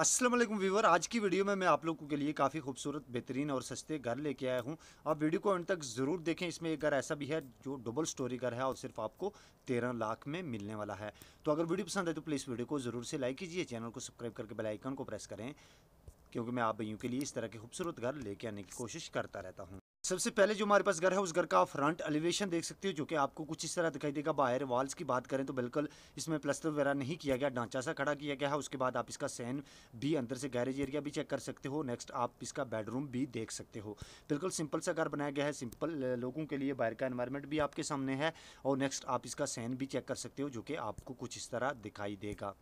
Aslam viewer आज की video में मैं आप लोगों के लिए काफ़ी खूबसूरत बेहतरीन और सस्ते घर लेके आया हूँ आप वीडियो को अंत तक ज़रूर देखें इसमें एक घर ऐसा भी है जो डबल स्टोरी घर है और सिर्फ आपको तेरह लाख में मिलने वाला है तो अगर वीडियो पसंद है तो प्लीज़ वीडियो को ज़रूर से लाइक कीजिए चैनल को सब्सक्राइब करके बेलाइकन को प्रेस करें क्योंकि मैं आप भाइयों के लिए इस तरह के खूबसूरत घर लेके आने की कोशिश करता रहता हूँ सबसे पहले जो हमारे पास घर है उस घर का फ्रंट एलिवेशन देख सकते हो जो कि आपको कुछ इस तरह दिखाई देगा बाहर वॉल्स की बात करें तो बिल्कुल इसमें प्लस्तर वगैरह नहीं किया गया ढांचा सा खड़ा किया गया है उसके बाद आप इसका सैन भी अंदर से गैरेज एरिया भी चेक कर सकते हो नेक्स्ट आप इसका बेडरूम भी देख सकते हो बिल्कुल सिंपल सा घर बनाया गया है सिंपल लोगों के लिए बाहर का इन्वायरमेंट भी आपके सामने है और नेक्स्ट आप इसका सैन भी चेक कर सकते हो जो कि आपको कुछ इस तरह दिखाई देगा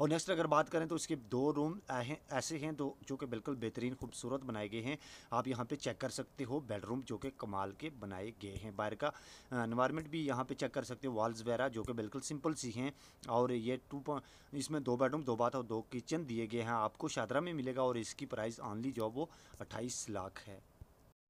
और नेक्स्ट अगर बात करें तो इसके दो रूम हैं ऐसे हैं दो जो कि बिल्कुल बेहतरीन खूबसूरत बनाए गए हैं आप यहाँ पे चेक कर सकते हो बेडरूम जो कि कमाल के बनाए गए हैं बाहर का इन्वायरमेंट भी यहाँ पे चेक कर सकते हो वॉल्स वगैरह जो कि बिल्कुल सिंपल सी हैं और ये टू इसमें दो बेडरूम दो बाथ और दो किचन दिए गए हैं आपको शादरा में मिलेगा और इसकी प्राइस ऑनली जो वो अट्ठाईस लाख है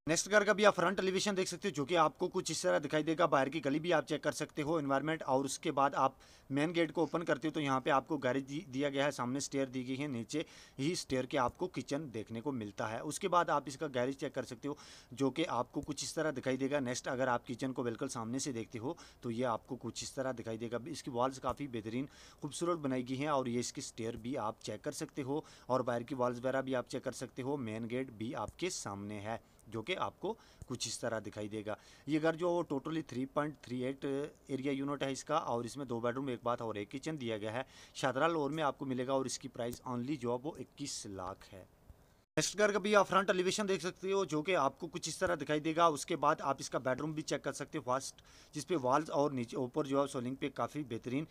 नेक्स्ट कार का भी आप फ्रंट एलिवेशन देख सकते हो जो कि आपको कुछ इस तरह दिखाई देगा बाहर की गली भी आप चेक कर सकते हो इन्वायरमेंट और उसके बाद आप मेन गेट को ओपन करते हो तो यहाँ पे आपको गैरेज दिया गया है सामने स्टेयर दी गई है नीचे ही स्टेयर के आपको किचन देखने को मिलता है उसके बाद आप इसका गैरेज चेक कर सकते हो जो कि आपको कुछ इस तरह दिखाई देगा नेक्स्ट अगर आप किचन को बिल्कुल सामने से देखते हो तो ये आपको कुछ इस तरह दिखाई देगा इसकी वॉल्स काफ़ी बेहतरीन खूबसूरत बनाई गई हैं और ये इसकी स्टेयर भी आप चेक कर सकते हो और बाहर की वॉल्स वगैरह भी आप चेक कर सकते हो मेन गेट भी आपके सामने है जो कि आपको कुछ इस तरह दिखाई देगा ये घर जो totally three point three eight area unit है इसका और इसमें दो बेडरूम एक बाथ और एक किचन दिया गया है शादरा लोर में आपको मिलेगा और इसकी प्राइस ऑनली जो है वो इक्कीस लाख है नेक्स्ट का भी आप फ्रंट एलिवेशन देख सकते हो जो कि आपको कुछ इस तरह दिखाई देगा उसके बाद आप इसका बेडरूम भी चेक कर सकते हो फर्स्ट जिस पे वॉल्स और नीचे ऊपर जो है सोलिंग पे काफ़ी बेहतरीन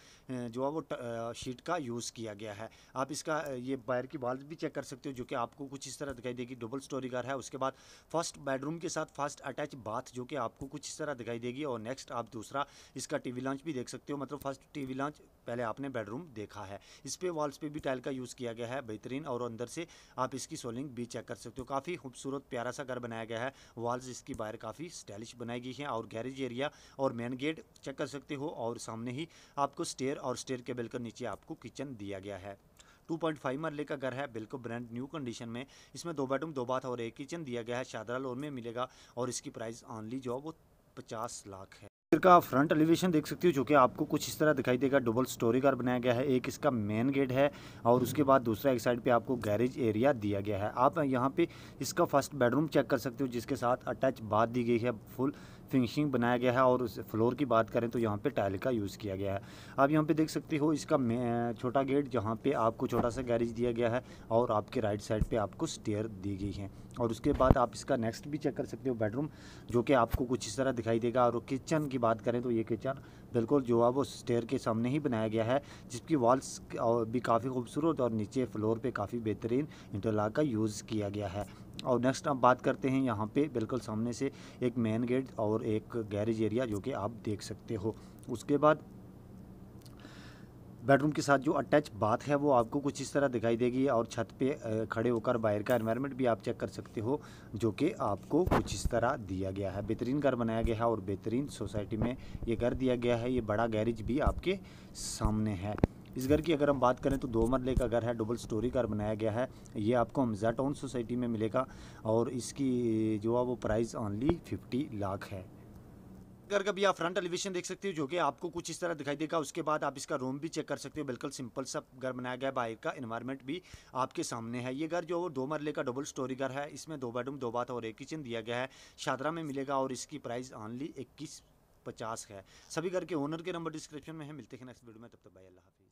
जो है वो शीट का यूज़ किया गया है आप इसका ये बायर की वॉल्स भी चेक कर सकते हो जो कि आपको कुछ इस तरह दिखाई देगी डबल स्टोरी घर है उसके बाद फर्स्ट बेडरूम के साथ फर्स्ट अटैच बाथ जो कि आपको कुछ इस तरह दिखाई देगी और नेक्स्ट आप दूसरा इसका टी लॉन्च भी देख सकते हो मतलब फर्स्ट टी लॉन्च पहले आपने बेडरूम देखा है इस पर वॉल्स पर भी टाइल का यूज़ किया गया है बेहतरीन और अंदर से आप इसकी सोलिंग भी चेक कर सकते हो काफ़ी खूबसूरत प्यारा सा घर बनाया गया है वॉल्स इसकी बाहर काफ़ी स्टाइलिश बनाई गई हैं और गैरेज एरिया और मेन गेट चेक कर सकते हो और सामने ही आपको स्टेयर और स्टेयर के बिल्कुल नीचे आपको किचन दिया गया है 2.5 मरले का घर है बिल्कुल ब्रांड न्यू कंडीशन में इसमें दो बेडरूम दो बाथ और एक किचन दिया गया है शादरा लोन में मिलेगा और इसकी प्राइस ऑनली जो है वो पचास लाख है का फ्रंट एलिवेशन देख सकते हो जो कि आपको कुछ इस तरह दिखाई देगा डबल स्टोरी कार बनाया गया है एक इसका मेन गेट है और उसके बाद दूसरा एक साइड पे आपको गैरेज एरिया दिया गया है आप यहाँ पे इसका फर्स्ट बेडरूम चेक कर सकते हो जिसके साथ अटैच बाथ दी गई है फुल फिनिशिंग बनाया गया है और उस फ्लोर की बात करें तो यहाँ पे टाइल का यूज़ किया गया है आप यहाँ पे देख सकते हो इसका छोटा गेट जहाँ पे आपको छोटा सा गैरेज दिया गया है और आपके राइट साइड पे आपको स्टेयर दी गई है और उसके बाद आप इसका नेक्स्ट भी चेक कर सकते हो बेडरूम जो कि आपको कुछ इस तरह दिखाई देगा और किचन की बात करें तो ये किचन बिल्कुल जो है वो स्टेयर के सामने ही बनाया गया है जिसकी वॉल्स भी काफ़ी खूबसूरत और नीचे फ्लोर पर काफ़ी बेहतरीन इंटरलाक का यूज़ किया गया है और नेक्स्ट आप बात करते हैं यहाँ पे बिल्कुल सामने से एक मेन गेट और एक गैरेज एरिया जो कि आप देख सकते हो उसके बाद बेडरूम के साथ जो अटैच बाथ है वो आपको कुछ इस तरह दिखाई देगी और छत पे खड़े होकर बाहर का एनवायरनमेंट भी आप चेक कर सकते हो जो कि आपको कुछ इस तरह दिया गया है बेहतरीन घर बनाया गया है और बेहतरीन सोसाइटी में ये घर दिया गया है ये बड़ा गैरेज भी आपके सामने है इस घर की अगर हम बात करें तो दो मरले का घर है डबल स्टोरी घर बनाया गया है ये आपको हमजा टाउन सोसाइटी में मिलेगा और इसकी जो है वो प्राइस ऑनली फिफ्टी लाख है घर का भी आप फ्रंट एलिवेशन देख सकते हो जो कि आपको कुछ इस तरह दिखाई देगा उसके बाद आप इसका रूम भी चेक कर सकते हो बिल्कुल सिंपल सा घर बनाया गया है बाहर का इन्वायरमेंट भी आपके सामने है ये घर जो वो दो मरले का डबल स्टोरी घर है इसमें दो बेडरूम दो बाथ और एक किचन दिया गया है शादरा में मिलेगा और इसकी प्राइस ऑनली इक्कीस पचास है सभी घर के ओनर के नंबर डिस्क्रिप्शन में है मिलते हैं नेक्स्ट वीडियो में तब तक बाई अल्लाह